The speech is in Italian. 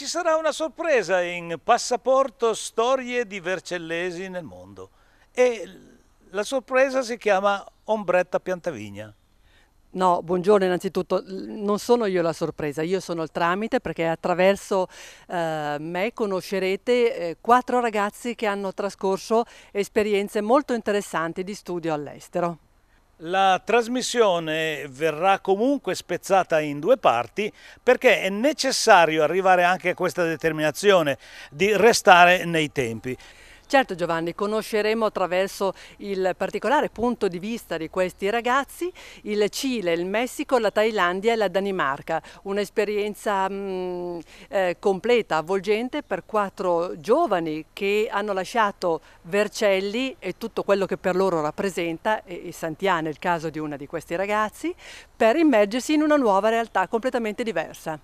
Ci sarà una sorpresa in Passaporto Storie di Vercellesi nel mondo e la sorpresa si chiama Ombretta Piantavigna. No, buongiorno innanzitutto, non sono io la sorpresa, io sono il tramite perché attraverso eh, me conoscerete eh, quattro ragazzi che hanno trascorso esperienze molto interessanti di studio all'estero. La trasmissione verrà comunque spezzata in due parti perché è necessario arrivare anche a questa determinazione di restare nei tempi. Certo Giovanni, conosceremo attraverso il particolare punto di vista di questi ragazzi il Cile, il Messico, la Thailandia e la Danimarca, un'esperienza mm, eh, completa, avvolgente per quattro giovani che hanno lasciato Vercelli e tutto quello che per loro rappresenta, e, e Santiana è il caso di una di questi ragazzi, per immergersi in una nuova realtà completamente diversa.